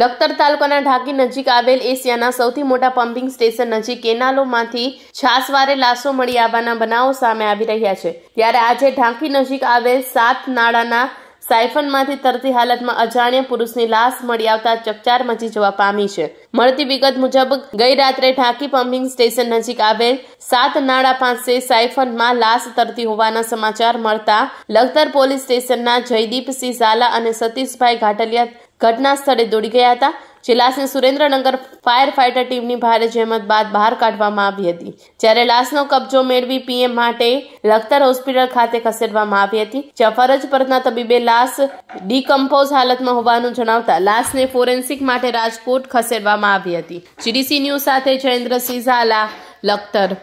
લખતર તાલુકાના ઢાકી નજીક આવેલ એશિયાના સૌથી મોટા પમ્પિંગ સ્ટેશન નજીક કેનાલોમાંથી છાસવારે લાશો મળી આવવાના બનાવો સામે આવી રહ્યા છે ત્યારે આજે ઢાંકી નજીક આવેલ સાત નાળાના સાયફનમાંથી તરતી હાલતમાં અજાણ્યા પુરુષની લાશ મળી આવતા ચકચાર મચી જવા પામી છે મળતી વિગત મુજબ ગઈ રાત્રે ઢાંકી પમ્પિંગ સ્ટેશન નજીક આવેલ સાત નાળા પાસે સાયફનમાં લાશ તરતી હોવાના સમાચાર મળતા લખતર પોલીસ સ્ટેશનના જયદીપસિંહ ઝાલા અને સતીશભાઈ ઘાટલિયા ઘટના સ્થળે દોડી ગયા હતા જે લાશને સુરેન્દ્રનગર ફાયર ફાઇટર ટીમની ભારે જહેમત બાદ બહાર કાઢવામાં આવી હતી જ્યારે લાશનો કબજો મેળવી પીએમ માટે લખતર હોસ્પિટલ ખાતે ખસેડવામાં આવી હતી જ્યાં ફરજ પરના તબીબે લાશ ડીકમ્પોઝ હાલતમાં હોવાનું જણાવતા લાશને ફોરેન્સિક માટે રાજકોટ ખસેડવામાં આવી હતી જીડીસી ન્યૂઝ સાથે જયેન્દ્ર સિઝાલા લખતર